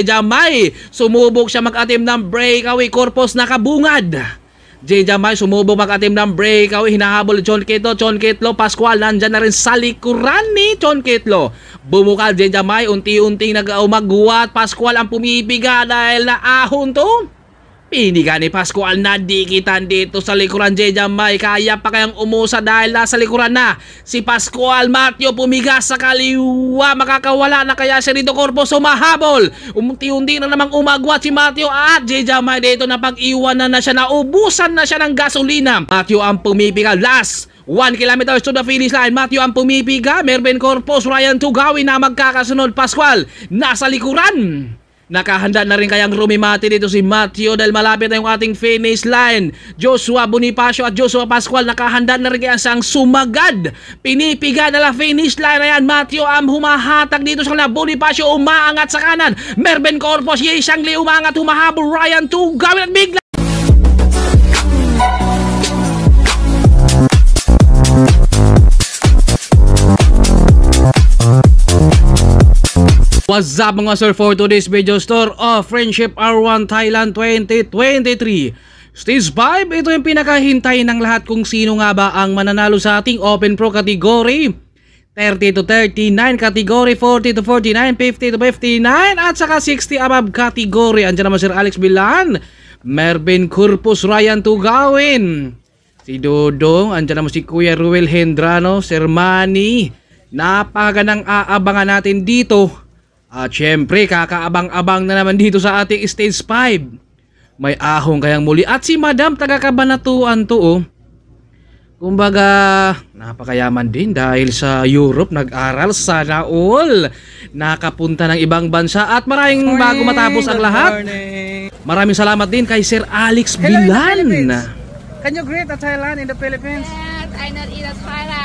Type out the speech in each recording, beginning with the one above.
Jamay, sumubok siya mag-atim ng breakaway, Corpus nakabungad. J. Jamay sumubok mag-atim ng breakaway, hinahabol John Kitlo, John Kitlo, Pascual, nandyan na rin sa likuran ni John Kitlo. Bumukal J. Jamay, unti-unting nag-umagwat, Pascual ang pumipiga dahil naahon to. Piniga ni Pascual na di dito sa likuran Jeja May. Kaya pa kayang umusa dahil nasa likuran na. Si Pascual Matio pumiga sa kaliwa. Makakawala na kaya si Rito Corpo sumahabol. Umunti-unti na namang umagwat si Matio at Jeja dito na pag-iwan na na siya. Naubusan na siya ng gasolina. Matio ang pumipika last 1 km to the finish line. Matthew ang pumipiga. Mervin Corpus, Ryan Tugawi na magkakasunod. Pascual, nasa likuran. Nakahanda na rin kayang rumimati dito si Matthew dahil malapit na yung ating finish line. Joshua Bonifacio at Joshua Pascual nakahanda na rin kaya sang sumagad. Pinipiga na lang finish line na yan. Matthew am humahatag dito sa kanila. Bonifacio umaangat sa kanan. Merben Corpus, Yei Shangli umaangat, humahabol. Ryan 2 gawin at bigla. What's up mga sir for today's video store of Friendship R1 Thailand 2023 Stage 5, ito yung pinakahintay ng lahat kung sino nga ba ang mananalo sa ating Open Pro category 30 to 39 category, 40 to 49, 50 to 59 at saka 60 above category Andiyan naman Sir Alex Bilan, Mervin Corpus Ryan Tugawin Si Dodong, andyan naman si Kuya Ruel Hendrano, Sir Manny Napakaganang aabangan natin dito at syempre, kakaabang-abang na naman dito sa ating stage 5. May ahong kayang muli. At si Madam, taga-kabanatuan to oh. Kumbaga, napakayaman din dahil sa Europe nag-aral sana all. Nakapunta ng ibang bansa at maraming morning, bago matapos ang lahat. Morning. Maraming salamat din kay Sir Alex Hello, Bilan. Can you greet a Thailand in the Philippines? Yes, I not in a Thailand.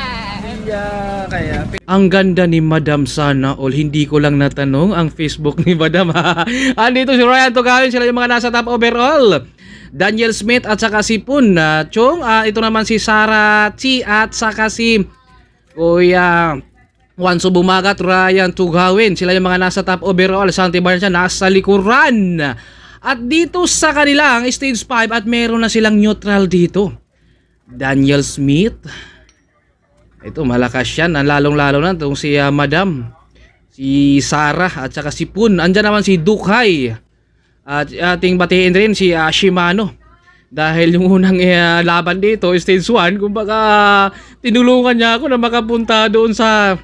Yeah, kaya. Ang ganda ni Madam sana all. Hindi ko lang natanong ang Facebook ni Madam. Andito si Ryan Tugawin. Sila yung mga nasa top overall. Daniel Smith at saka si Pun uh, Chong. Uh, ito naman si Sarah Chi at saka si Kuya Juan Subumagat, Ryan Tugawin. Sila yung mga nasa top overall. Santi Barcia nasa likuran. At dito sa kanilang stage 5 at meron na silang neutral dito. Daniel Smith, ito, malakas yan. Ang Lalong-lalo na itong si uh, Madam, si Sarah at saka si Pun. Andiyan naman si Dukhay. At ating batiin rin si uh, Shimano. Dahil yung unang uh, laban dito, stage 1, kumbaga tinulungan niya ako na makapunta doon sa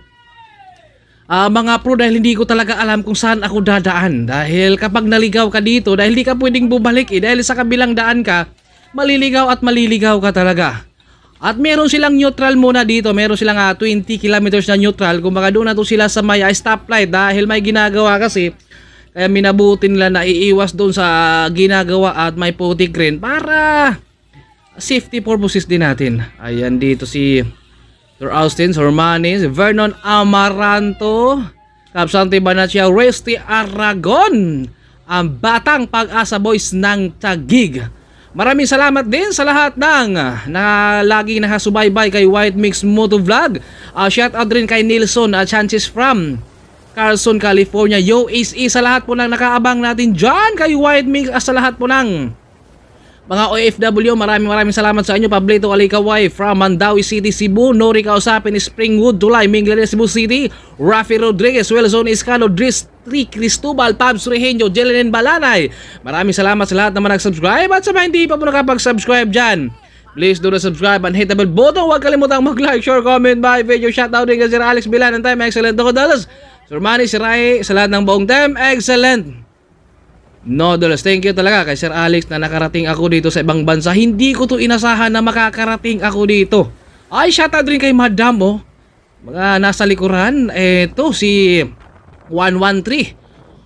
uh, mga pro dahil hindi ko talaga alam kung saan ako dadaan dahil kapag naligaw ka dito dahil hindi ka pwedeng bumalik eh dahil sa kabilang daan ka maliligaw at maliligaw ka talaga at meron silang neutral muna dito. Meron silang uh, ah, 20 kilometers na neutral. Kumbaga doon na sila sa may uh, stoplight dahil may ginagawa kasi. Kaya minabuti nila na iiwas doon sa uh, ginagawa at may putik green para safety purposes din natin. Ayan dito si Sir Austin Sormanis, Vernon Amaranto, Kapsante Banachia, Resti Aragon, ang batang pag-asa boys ng Tagig. Maraming salamat din sa lahat ng na lagi nakasubaybay kay White Mix Moto Vlog. Uh, ah, shout out rin kay Nilson at uh, Chances from Carson, California. Yo, is, is e, sa lahat po ng nakaabang natin dyan kay White Mix at sa lahat po ng mga OFW, maraming maraming salamat sa inyo. Pablito Alikaway from Mandawi City, Cebu. Nori Kausapin, Springwood, Tulay, Minglaria, Cebu City. Rafi Rodriguez, Wilson Iscano, Dris Tri Cristobal, Pabs Rehenyo, Jelenen Balanay. Maraming salamat sa lahat na mga nag-subscribe at sa mga hindi pa po nakapag-subscribe dyan. Please do na subscribe and hit the bell button. Huwag kalimutang mag-like, share, comment, by video. Shoutout din kay Sir Alex Bilan and time. Excellent ako, Dallas. Sir Manny, Sir Rai, sa lahat ng buong time. Excellent. No, Noodles, thank you talaga kay Sir Alex na nakarating ako dito sa ibang bansa. Hindi ko to inasahan na makakarating ako dito. Ay, shoutout rin kay Madam oh. Mga nasa likuran, eto si 113.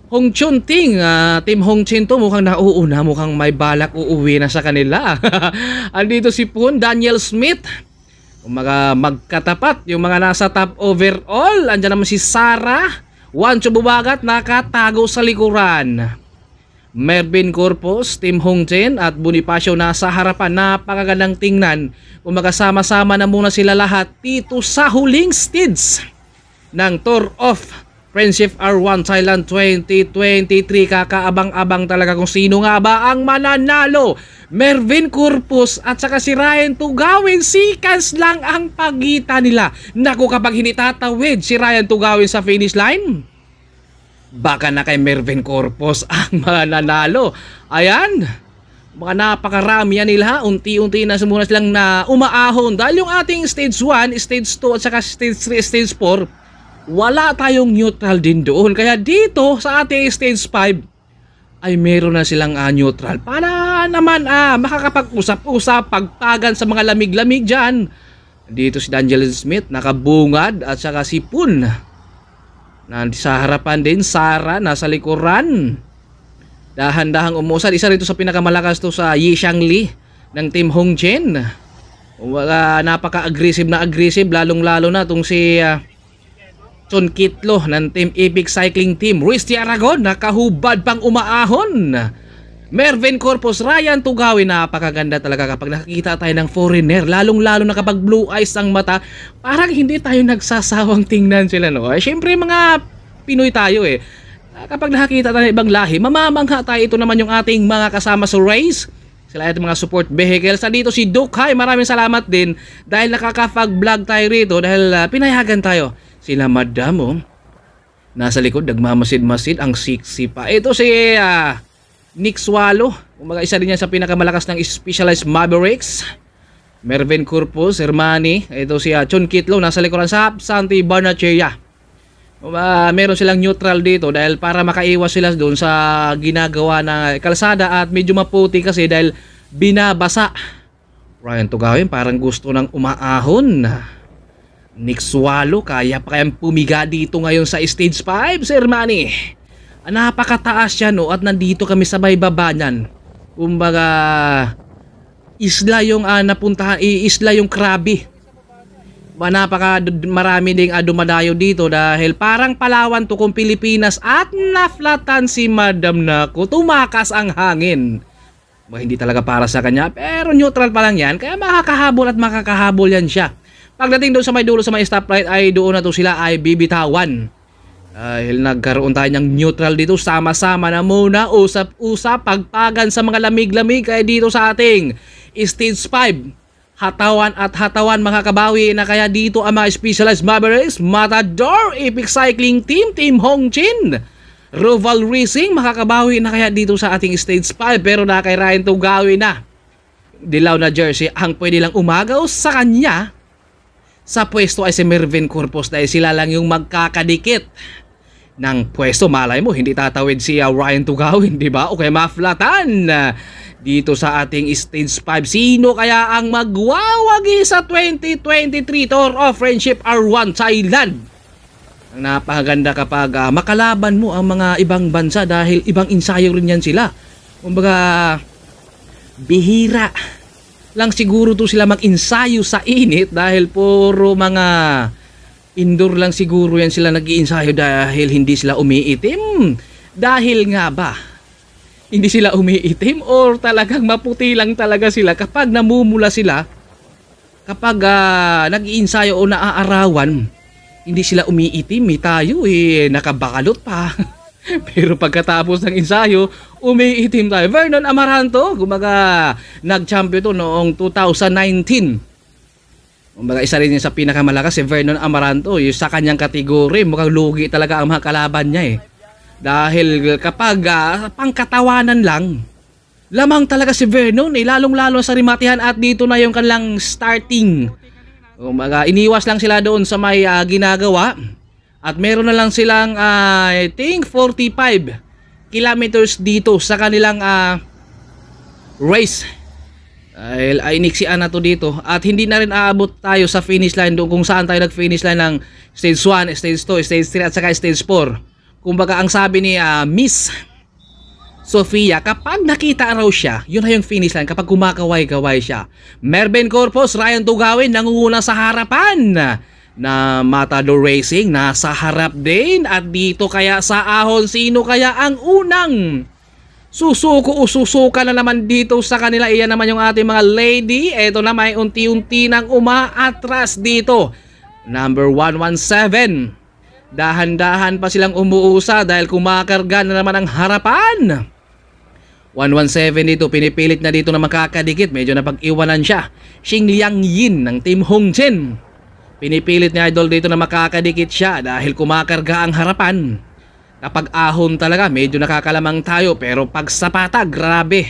Hong Chun Ting, uh, Team Hong Chin to mukhang nauuna, mukhang may balak uuwi na sa kanila. Andito si Poon, Daniel Smith. mga magkatapat yung mga nasa top overall. Andiyan naman si Sarah. Juan Chububagat nakatago sa likuran. Mervin Corpus, Tim Chen at Bonifacio na sa harapan na pangagandang tingnan kung magkasama-sama na muna sila lahat dito sa huling stage ng Tour of Friendship R1 Thailand 2023. Kakaabang-abang talaga kung sino nga ba ang mananalo. Mervin Corpus at saka si Ryan Tugawin. Seconds lang ang pagitan nila. Naku kapag hinitatawid si Ryan Tugawin sa finish line, baka na kay Mervin Corpus ang mananalo. Ayan, mga napakarami yan nila. Unti-unti na sumuna silang na umaahon. Dahil yung ating stage 1, stage 2 at saka stage 3, stage 4, wala tayong neutral din doon. Kaya dito sa ating stage 5, ay meron na silang uh, neutral para naman ah, makakapag-usap-usap, pagpagan sa mga lamig-lamig dyan. Dito si Daniel Smith, nakabungad at saka si Poon sa harapan din, Sara, nasa likuran. Dahan-dahang umusad. Isa rito sa pinakamalakas to sa Yi Li ng Team Hong Chen. Uh, napaka-aggressive na aggressive, lalong-lalo na itong si uh, ah, Chon Kitlo ng Team Epic Cycling Team. Ruiz Tiaragon, nakahubad pang umaahon. Mervin Corpus Ryan Tugawin napakaganda talaga kapag nakikita tayo ng foreigner lalong lalo na kapag blue eyes ang mata parang hindi tayo nagsasawang tingnan sila no eh, syempre mga Pinoy tayo eh ah, kapag nakakita tayo ng ibang lahi mamamangha tayo ito naman yung ating mga kasama sa race sila at mga support vehicles sa dito si Duke Hi maraming salamat din dahil nakakafag vlog tayo rito dahil uh, pinayagan tayo sila madam oh nasa likod nagmamasid-masid ang siksi pa ito si uh, Nick Swallow. Umaga isa rin yan sa pinakamalakas ng Specialized Mavericks. Mervin Corpus, Hermani. Ito si uh, Chun Kitlo. Nasa likuran sa Santi Barnachea. Uh, meron silang neutral dito dahil para makaiwas sila doon sa ginagawa na kalsada at medyo maputi kasi dahil binabasa. Ryan Tugawin parang gusto ng umaahon. Nick Swallow, kaya pa kayang pumiga dito ngayon sa stage 5, Sir Manny. Ah, napakataas siya no oh, at nandito kami sa may baba niyan. Kumbaga isla yung uh, napuntahan, isla yung Krabi. Napaka marami ding uh, dumadayo dito dahil parang Palawan to kung Pilipinas at naflatan si Madam Nako. Tumakas ang hangin. Bah, hindi talaga para sa kanya pero neutral pa lang yan kaya makakahabol at makakahabol yan siya. Pagdating doon sa may dulo sa may stoplight ay doon na to sila ay bibitawan dahil nagkaroon tayo ng neutral dito, sama-sama na muna, usap-usap, pagpagan sa mga lamig-lamig kaya dito sa ating stage 5. Hatawan at hatawan mga kabawi na kaya dito ang mga specialized Mavericks, Matador, Epic Cycling Team, Team Hong Chin, Roval Racing, makakabawi na kaya dito sa ating stage 5 pero na kay Ryan to gawin na. Dilaw na jersey ang pwede lang umagaw sa kanya sa pwesto ay si Mervin Corpus dahil sila lang yung magkakadikit ng pwesto. Malay mo, hindi tatawid si uh, Ryan Tugawin, di ba? O kaya maflatan ah, dito sa ating stage 5. Sino kaya ang magwawagi sa 2023 Tour of Friendship R1 Thailand? Ang napakaganda kapag uh, makalaban mo ang mga ibang bansa dahil ibang ensayo rin yan sila. Kumbaga, bihira lang siguro to sila mag-ensayo sa init dahil puro mga Indoor lang siguro yan sila nag-iinsayo dahil hindi sila umiitim. Dahil nga ba? Hindi sila umiitim or talagang maputi lang talaga sila kapag namumula sila kapag uh, nag-iinsayo o naaarawan hindi sila umiitim eh tayo eh nakabakalot pa Pero pagkatapos ng ensayo, umiitim tayo. Vernon Amaranto, gumaga nag-champion to noong 2019. Kumbaga isa rin sa pinakamalakas si Vernon Amaranto, yung sa kanyang kategory, mukhang lugi talaga ang mga kalaban niya eh. Dahil kapag uh, pangkatawanan lang, lamang talaga si Vernon eh, lalong-lalo sa rimatihan at dito na yung kanilang starting. Kumbaga iniwas lang sila doon sa may uh, ginagawa at meron na lang silang uh, I think 45 kilometers dito sa kanilang uh, race ay, ay iniksian na to dito at hindi na rin aabot tayo sa finish line doon kung saan tayo nag-finish line ng stage 1, stage 2, stage 3 at saka stage 4 kumbaga ang sabi ni uh, Miss Sofia kapag nakita raw siya yun na yung finish line kapag kumakaway-kaway siya Merben Corpus, Ryan Tugawin nangunguna sa harapan na Matador Racing nasa harap din at dito kaya sa ahon sino kaya ang unang Susuko o susuka na naman dito sa kanila. Iyan naman yung ating mga lady. Ito na may unti-unti nang umaatras dito. Number 117. Dahan-dahan pa silang umuusa dahil kumakarga na naman ang harapan. 117 dito, pinipilit na dito na makakadikit. Medyo na pag iwanan siya. Xing Liang Yin ng Team Hong Jin. Pinipilit ni Idol dito na makakadikit siya dahil kumakarga ang harapan. Kapag ahon talaga, medyo nakakalamang tayo pero pag sapata, grabe.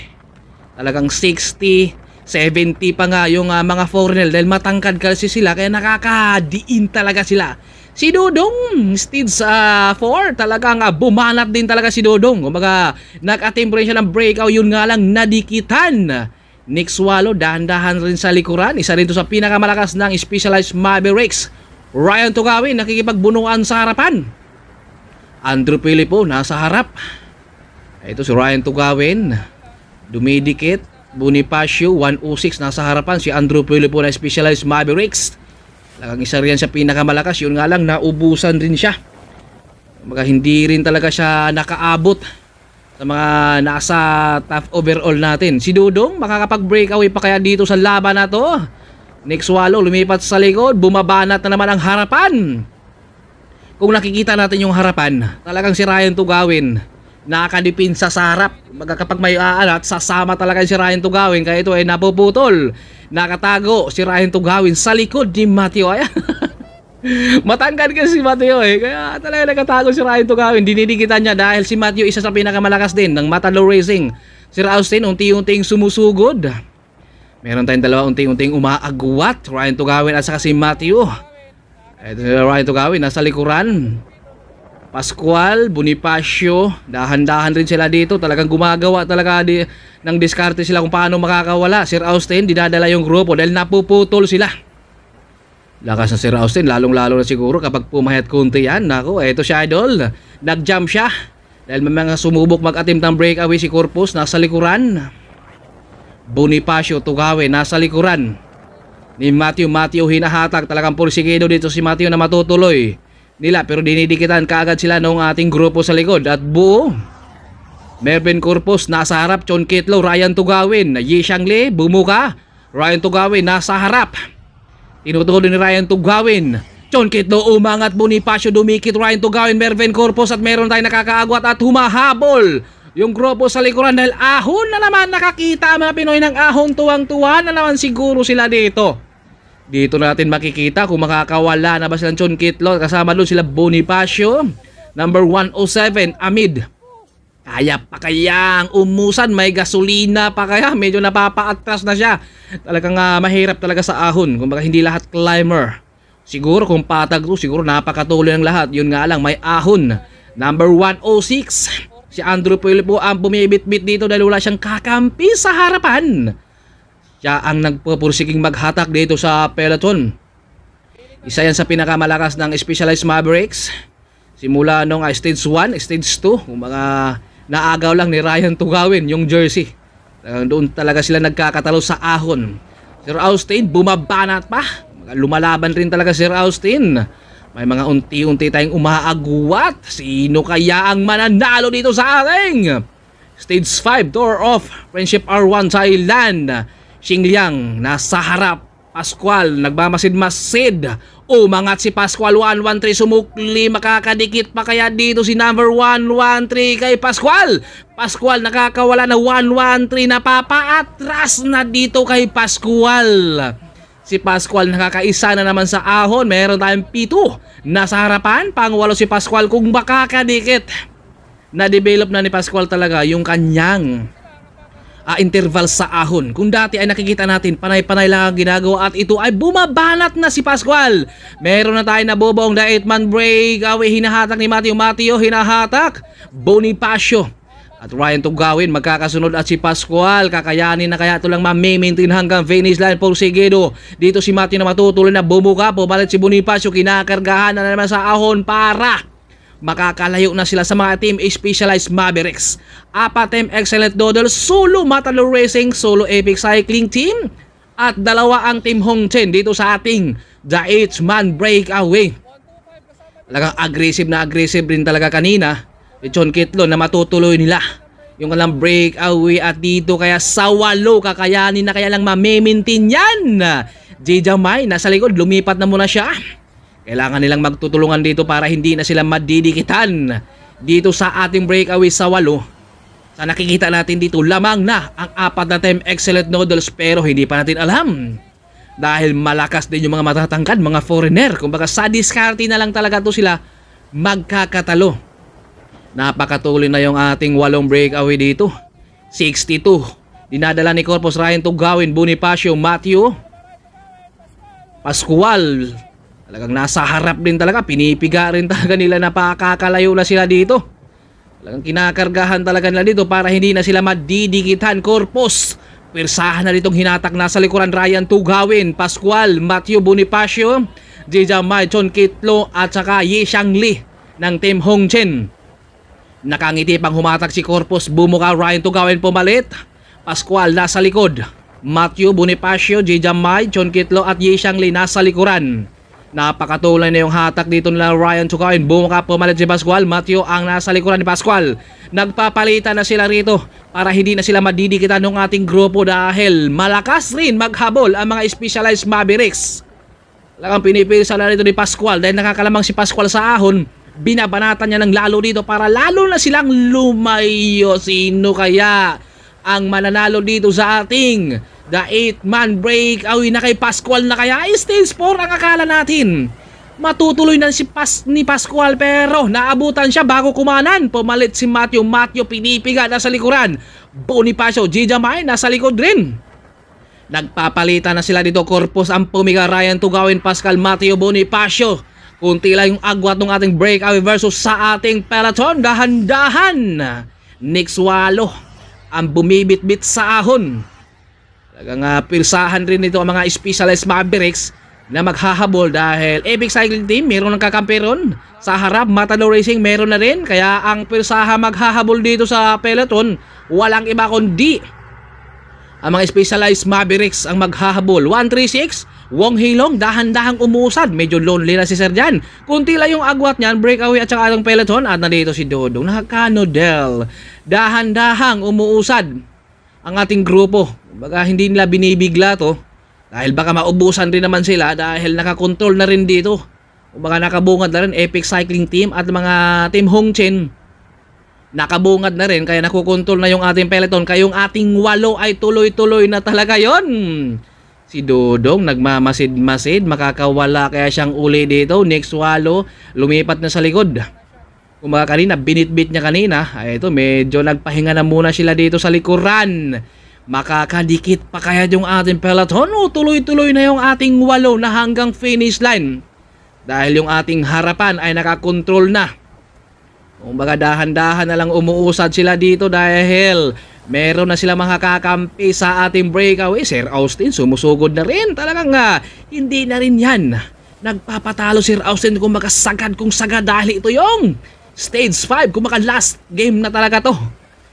Talagang 60, 70 pa nga yung uh, mga foreigner dahil matangkad kasi sila kaya nakakadiin talaga sila. Si Dodong, Steeds uh, ah, 4, talagang uh, bumanat din talaga si Dodong. Kumbaga, nag-attempt rin siya ng breakout, yun nga lang nadikitan. Nick Swallow, dahan-dahan rin sa likuran. Isa rin to sa pinakamalakas ng specialized Mavericks. Ryan Tugawin, nakikipagbunuan sa harapan. Andrew Filipo nasa harap. Ito si Ryan Tugawin. Dumidikit. Bonifacio 106 nasa harapan. Si Andrew Filipo na specialized Mavericks. Talagang isa rin siya pinakamalakas. Yun nga lang naubusan rin siya. Mga hindi rin talaga siya nakaabot sa mga nasa tough overall natin. Si Dudong makakapag-breakaway pa kaya dito sa laban na to? Nick Swallow lumipat sa likod. Bumabanat na naman ang harapan kung nakikita natin yung harapan, talagang si Ryan Tugawin gawin. Nakakadipinsa sa harap. Kapag may aalat, sasama talaga si Ryan Tugawin Kaya ito ay napuputol. Nakatago si Ryan Tugawin sa likod ni Matthew. Ayan. Matangkad kasi si Matthew eh. Kaya talaga nakatago si Ryan Tugawin. Dinidikitan niya dahil si Matthew isa sa pinakamalakas din ng Matalo Racing. Si Austin unti-unting sumusugod. Meron tayong dalawa unti-unting umaagwat. Ryan Tugawin at saka si Matthew. Ito na ito gawin. Nasa likuran. Pascual, Bonifacio, dahan-dahan rin sila dito. Talagang gumagawa talaga di, ng diskarte sila kung paano makakawala. Sir Austin, dinadala yung grupo dahil napuputol sila. Lakas na Sir Austin, lalong-lalo na siguro kapag pumahit kunti yan. Nako, eto siya idol. Nag-jump siya. Dahil may mga sumubok mag-attempt ng breakaway si Corpus. Nasa likuran. Bonifacio Tugawe, nasa likuran ni Matthew. Matthew hinahatak. Talagang pursikido dito si Matthew na matutuloy nila. Pero dinidikitan kaagad sila noong ating grupo sa likod. At buo. Mervin Corpus nasa harap. Chon Kitlo Ryan Tugawin. Yi Shangli, bumuka. Ryan Tugawin nasa harap. Tinutuloy ni Ryan Tugawin. Chon Kitlo umangat. Bonifacio dumikit. Ryan Tugawin, Mervin Corpus. At meron tayong nakakaagwat at humahabol yung grupo sa likuran dahil ahon na naman nakakita mga Pinoy ng ahon tuwang-tuwa na naman siguro sila dito. Dito natin makikita kung makakawala na ba silang Chon Kitlon. Kasama doon sila Bonifacio. Number 107, Amid. Kaya pa kaya ang umusan, may gasolina pa kaya, medyo napapa-atras na siya. Talagang uh, mahirap talaga sa ahon, kung kumbaga hindi lahat climber. Siguro kung patag to, siguro napakatuloy ang lahat. Yun nga lang, may ahon. Number 106, si Andrew Puel po ang bumibit-bit dito dahil wala siyang kakampi sa harapan. Siya ang nagpupursiging maghatak dito sa peloton. Isa yan sa pinakamalakas ng Specialized Mavericks. Simula nung uh, stage 1, stage 2, yung mga naagaw lang ni Ryan Tugawin, yung jersey. Doon talaga sila nagkakatalo sa ahon. Sir Austin, bumabanat pa. Lumalaban rin talaga Sir Austin. May mga unti-unti tayong umaagwat. Sino kaya ang mananalo dito sa ating? Stage 5, Door off. Friendship R1 Thailand. Xingliang sa harap Pascual nagmamasid-masid umangat oh, si Pascual 113 sumukli makakadikit pa kaya dito si number 113 kay Pascual Pascual nakakawala na 113 napapaatras na dito kay Pascual Si Pascual nakakaisa na naman sa ahon. Meron tayong pito. Nasa harapan, pangwalo si Pascual kung baka kadikit. Na-develop na ni Pascual talaga yung kanyang uh, interval sa ahon. Kung dati ay nakikita natin panay-panay lang ang ginagawa at ito ay bumabanat na si Pascual. Meron na tayo na bobong the 8-man break. Awi hinahatak ni Matthew. Mateo hinahatak. Bonifacio. At Ryan Tugawin magkakasunod at si Pascual kakayanin na kaya ito lang ma-maintain hanggang finish line for Sigedo. Dito si Matthew na matutuloy na bumuka po. Balit si Bonifacio kinakargahan na naman sa ahon para makakalayo na sila sa mga team Specialized Mavericks. Apat team Excellent Doodle, Solo Matalo Racing, Solo Epic Cycling Team, at dalawa ang team Hong Chen dito sa ating The H Man Breakaway. Talagang aggressive na aggressive rin talaga kanina ni John Kitlo na matutuloy nila yung alam breakaway at dito kaya sa walo kakayanin na kaya lang mamimintin yan. J. Jamay nasa likod lumipat na muna siya. Kailangan nilang magtutulungan dito para hindi na sila madidikitan dito sa ating breakaway sa walo. Sa nakikita natin dito, lamang na ang apat na time excellent noodles pero hindi pa natin alam. Dahil malakas din yung mga matatangkad, mga foreigner. Kumbaga sa discarte na lang talaga to sila magkakatalo. Napakatuloy na yung ating walong breakaway dito. 62. Dinadala ni Corpus Ryan Tugawin, Bonifacio, Matthew, Pascual, Talagang nasa harap din talaga, pinipiga rin talaga nila na pakakalayo na sila dito. Talagang kinakargahan talaga nila dito para hindi na sila madidikitan. Corpus, pirsahan na nitong hinatak na sa likuran Ryan Tugawin, Pascual, Matthew Bonifacio, Jija Maichon Kitlo at saka Yi Shang Lee ng Team Hong Chen. Nakangiti pang humatak si Corpus, bumuka Ryan Tugawin pumalit. Pascual nasa likod. Matthew Bonifacio, Jija Mai, John Kitlo at Yi Shang Lee nasa likuran. Napakatulay na yung hatak dito nila Ryan Tukain. Bumaka pumalit si Pascual. Matthew ang nasa likuran ni Pascual. Nagpapalitan na sila rito para hindi na sila madidikita ng ating grupo dahil malakas rin maghabol ang mga specialized Mavericks. Talagang pinipilisan na rito ni Pascual dahil nakakalamang si Pascual sa ahon. Binabanatan niya ng lalo dito para lalo na silang lumayo. Sino kaya ang mananalo dito sa ating The 8-man break Awi na kay Pascual na kaya stage 4 ang akala natin. Matutuloy na si Pas ni Pascual pero naabutan siya bago kumanan. Pumalit si Matthew. Matthew pinipiga na sa likuran. Bonifacio, Gijamay nasa likod rin. Nagpapalitan na sila dito. Corpus ang pumiga Ryan Tugawin, Pascal, Matthew, Bonifacio. Kunti lang yung agwat ng ating breakaway versus sa ating peloton. Dahan-dahan. Nick Swallow ang bumibitbit sa ahon. Talagang uh, pirsahan rin nito ang mga specialized Mavericks na maghahabol dahil Epic Cycling Team meron ng kakampi ron. Sa harap, Matador Racing meron na rin. Kaya ang pirsaha maghahabol dito sa peloton, walang iba kundi ang mga specialized Mavericks ang maghahabol. 136, Wong Hilong, dahan-dahang umusad. Medyo lonely na si Sir Jan. Kunti lang yung agwat niyan, breakaway at saka ang peloton. At nandito si Dodong, nakakano Del. Dahan-dahang umuusad ang ating grupo. Baga hindi nila binibigla to dahil baka maubusan rin naman sila dahil nakakontrol na rin dito. O baka nakabungad na rin Epic Cycling Team at mga Team Hongchen. Nakabungad na rin kaya nakukontrol na yung ating peloton. Kayong ating walo ay tuloy-tuloy na talaga yon. Si Dodong nagmamasid-masid, makakawala kaya siyang uli dito. Next walo, lumipat na sa likod. Kung mga kanina, binitbit niya kanina. Ay, ito, medyo nagpahinga na muna sila dito sa likuran. Makakadikit pa kaya yung ating peloton o tuloy-tuloy na yung ating walo na hanggang finish line. Dahil yung ating harapan ay nakakontrol na. Kung baga dahan-dahan na lang umuusad sila dito dahil meron na sila mga kakampi sa ating breakaway. Sir Austin sumusugod na rin. Talagang uh, hindi na rin yan. Nagpapatalo Sir Austin kung makasagad kung sagad dahil ito yung Stage 5, kung maka last game na talaga to.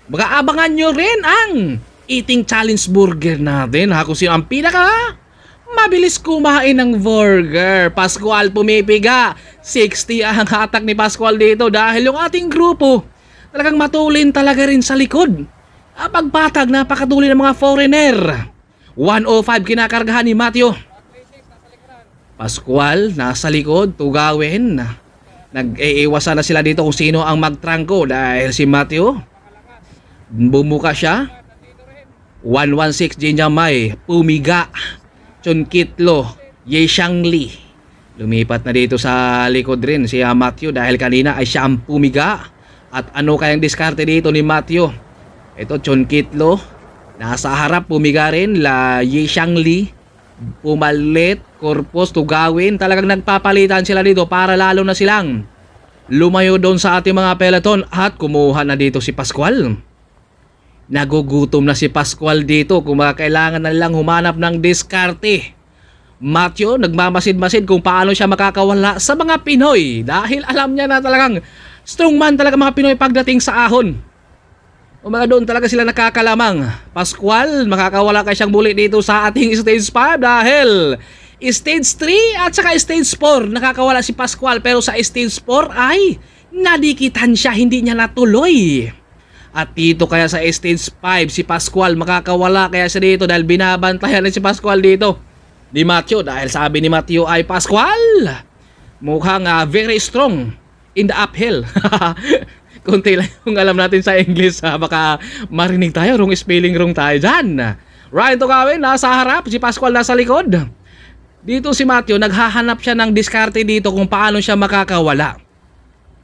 Baka abangan nyo rin ang Eating Challenge Burger natin ha. Kung sino ang pinaka mabilis kumain ng burger. Pascual pumipiga. 60 ang hatak ni Pascual dito dahil yung ating grupo talagang matulin talaga rin sa likod. Ah, pagpatag, napakatulin ng mga foreigner. 105 kinakargahan ni Matthew. Pascual, nasa likod, tugawin. Nag-iiwasan na sila dito kung sino ang magtrangko dahil si Matthew bumuka siya. 116 Jinjamay, Pumiga, Chunkitlo, Ye Li Lumipat na dito sa likod rin si ah, Matthew dahil kanina ay siya ang pumiga. At ano kayang diskarte dito ni Matthew? Ito Chunkitlo, nasa harap pumiga rin la Ye Li Pumalit, Corpus, gawin talagang nagpapalitan sila dito para lalo na silang lumayo doon sa ating mga peloton at kumuha na dito si Pascual. Nagugutom na si Pascual dito kung kailangan na lang humanap ng diskarte. Matthew, nagmamasid-masid kung paano siya makakawala sa mga Pinoy dahil alam niya na talagang strong man talaga mga Pinoy pagdating sa ahon. O mga doon talaga sila nakakalamang. Pascual, makakawala ka siyang muli dito sa ating stage 5 dahil stage 3 at saka stage 4 nakakawala si Pascual pero sa stage 4 ay nadikitan siya, hindi niya natuloy. At dito kaya sa stage 5 si Pascual makakawala kaya siya dito dahil binabantayan na si Pascual dito. Ni Matthew dahil sabi ni Matthew ay Pascual mukhang uh, very strong in the uphill. konti lang yung alam natin sa English ha. Baka marinig tayo, wrong spelling wrong tayo dyan. Ryan Tokawin nasa harap, si Pascual nasa likod. Dito si Matthew, naghahanap siya ng diskarte dito kung paano siya makakawala.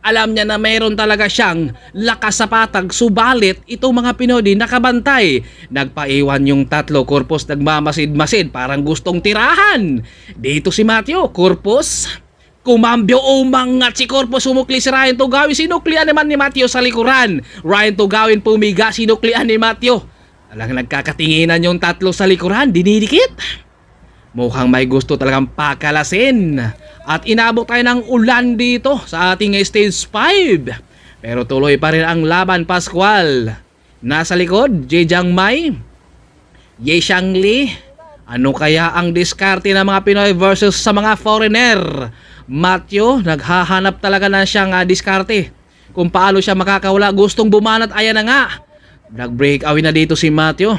Alam niya na mayroon talaga siyang lakas sa patag, subalit itong mga Pinodi nakabantay. Nagpaiwan yung tatlo, korpos nagmamasid-masid, parang gustong tirahan. Dito si Matthew, Corpus... Kumambyo umangat si Corpo sumukli si Ryan Tugawin. Sinuklian naman ni Matthew sa likuran. Ryan Tugawin pumiga, sinuklian ni Matthew. Alang nagkakatinginan yung tatlo sa likuran, dinidikit. Mukhang may gusto talagang pakalasin. At inabot tayo ng ulan dito sa ating stage 5. Pero tuloy pa rin ang laban, Pascual. Nasa likod, Jejang Mai, Ye Shang Li. Ano kaya ang diskarte ng mga Pinoy versus sa mga foreigner? Matthew, naghahanap talaga na siyang uh, diskarte. Kung paano siya makakawala, gustong bumanat, ayan na nga. Nag-break away na dito si Matthew.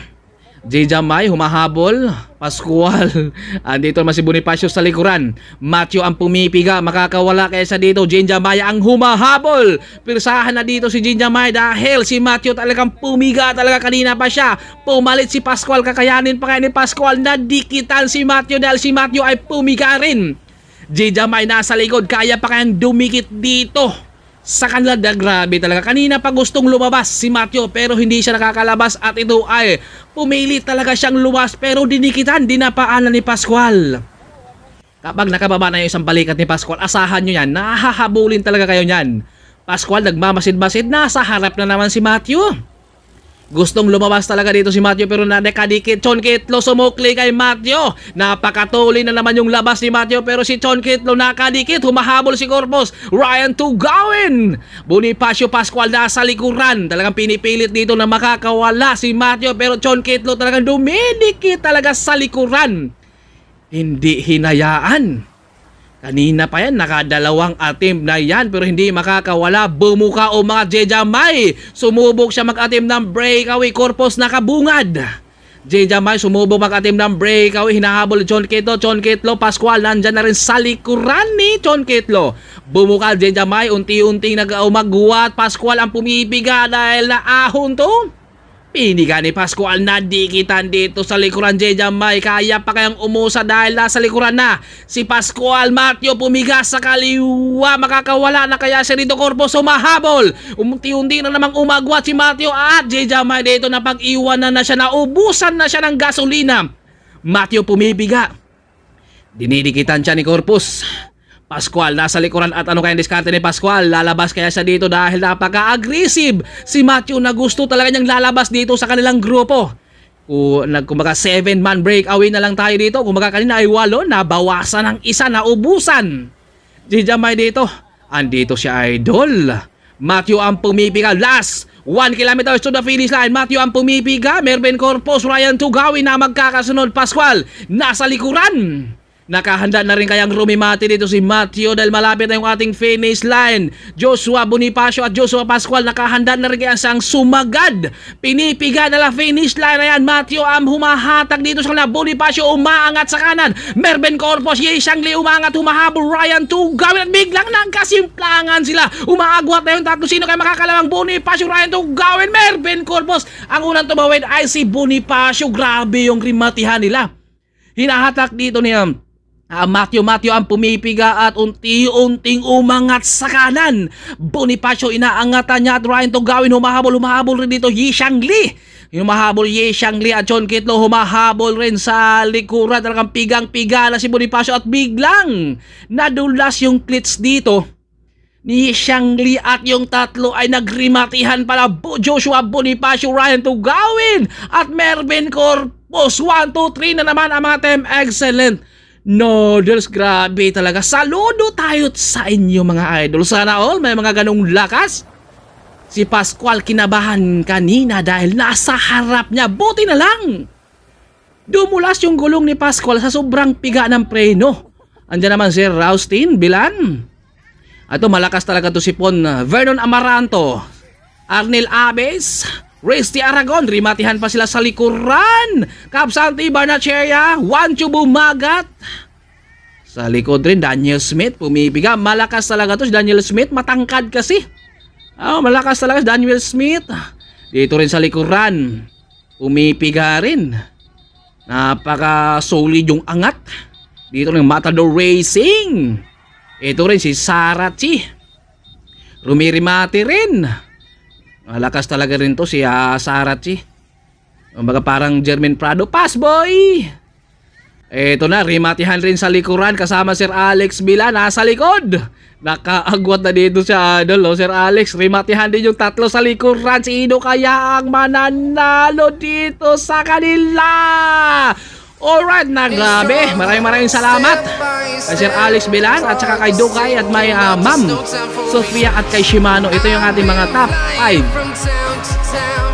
J. May, humahabol. Pascual, andito naman si Bonifacio sa likuran. Matthew ang pumipiga, makakawala kaysa dito. Jane Jamay ang humahabol. Pirsahan na dito si Jane May dahil si Matthew talagang pumiga talaga kanina pa siya. Pumalit si Pascual, kakayanin pa kaya ni Pascual na dikitan si Matthew dahil si Matthew ay pumiga rin. Jijam ay nasa likod. Kaya pa kayang dumikit dito sa kanila. Da, grabe talaga. Kanina pa gustong lumabas si Matthew pero hindi siya nakakalabas at ito ay pumili talaga siyang luwas pero dinikitan, dinapaanan ni Pascual. Kapag nakababa na yung isang balikat ni Pascual, asahan nyo yan, nahahabulin talaga kayo niyan. Pascual nagmamasid-masid na, sa harap na naman si Matthew. Gustong lumabas talaga dito si Matthew pero nadekadikit Chon Kitlo sumukli kay Matthew. Napakatuloy na naman yung labas ni Matthew pero si Chon Kitlo nakadikit. Humahabol si Corpus. Ryan Tugawin. Bonifacio Pascual na sa likuran. Talagang pinipilit dito na makakawala si Matthew pero Chon Kitlo talagang dumidikit talaga sa likuran. Hindi hinayaan Kanina pa yan, nakadalawang attempt na yan pero hindi makakawala. Bumuka o mga Jejamay. Sumubok siya mag-attempt ng breakaway. Corpus nakabungad. Jejamay sumubok mag-attempt ng breakaway. Hinahabol John Ketlo. John Ketlo, Pascual. Nandyan na rin sa likuran ni John Ketlo. Bumuka Jejamay. unti unting nag-umagwat. Pascual ang pumipiga dahil naahon to. Pinika ni Pascual na dikitan dito sa likuran Jeja May. Kaya pa kayang umusa dahil nasa likuran na. Si Pascual Matio pumigas sa kaliwa. Makakawala na kaya si Rito Corpo sumahabol. Umunti-unti na namang umagwat si Matio at Jeja May dito na pag iwan na na siya. Naubusan na siya ng gasolina. Matio pumibiga. Dinidikitan siya ni Corpus. Pascual nasa likuran at ano kayang diskarte ni Pascual? Lalabas kaya siya dito dahil napaka-aggressive si Matthew na gusto talaga niyang lalabas dito sa kanilang grupo. Kung kumbaga 7 man breakaway na lang tayo dito. Kumbaga kanina ay 8, nabawasan ng isa, naubusan. Si Jamay dito, andito si idol. Matthew ang pumipika. Last 1 kilometers to the finish line. Matthew ang pumipiga. Mervin Corpus, Ryan Tugawin na magkakasunod. Pascual, nasa likuran. Nakahanda na rin kayang rumimati dito si Matthew dahil malapit na yung ating finish line. Joshua Bonifacio at Joshua Pascual nakahanda na rin kaya sang sumagad. Pinipiga na lang finish line na yan. Matthew am humahatak dito sa kanila. Bonifacio umaangat sa kanan. Merben Corpus, Ye Li umaangat, humahabol. Ryan Tu Tugawin at biglang nagkasimplangan sila. Umaagwat na yung tatlo. Sino kaya makakalamang Bonifacio, Ryan Tu Tugawin, Merben Corpus. Ang unang tumawid ay si Bonifacio. Grabe yung rimatihan nila. Hinahatak dito niya Ah, Matthew ang pumipiga at unti-unting umangat sa kanan. Bonifacio inaangatan niya at Ryan Togawin humahabol, humahabol rin dito Yi Shangli. Humahabol Ye Shangli at John Kitlo humahabol rin sa likuran. Talagang pigang-pigala si Bonifacio at biglang nadulas yung clits dito ni Xiang Li at yung tatlo ay nagrimatihan pala Joshua Bonifacio Ryan Tugawin at Mervin Corpus 1, 2, 3 na naman ang mga team excellent noodles. Grabe talaga. Saludo tayo sa inyo mga idol. Sana all may mga ganong lakas. Si Pascual kinabahan kanina dahil nasa harap niya. Buti na lang. Dumulas yung gulong ni Pascual sa sobrang piga ng preno. Andiyan naman si Raustin Bilan. Ato malakas talaga to si Pon ah, Vernon Amaranto, Arnel Abes, Race ti Aragon, rimatihan pa sila sa likuran. Kapsanti Banachea, Wancho bumagat. Sa likod rin, Daniel Smith pumipiga. Malakas talaga to si Daniel Smith. Matangkad kasi. Oh, malakas talaga si Daniel Smith. Dito rin sa likuran, pumipiga rin. Napaka solid yung angat. Dito rin Matador Racing. Ito rin si Sarachi. Rumirimati rin. Malakas talaga rin to si uh, Sarachi. Mga parang German Prado. Pass boy! Eto na, rimatihan rin sa likuran kasama Sir Alex Bila nasa likod. Nakaagwat na dito siya, Adol, oh, Sir Alex. Rimatihan din yung tatlo sa likuran. Si Ido kaya ang mananalo dito sa kanila. Alright na grabe, maraming maraming salamat kay Sir Alex Bilan at saka kay Dukay at may uh, Ma'am Sofia at kay Shimano. Ito yung ating mga top 5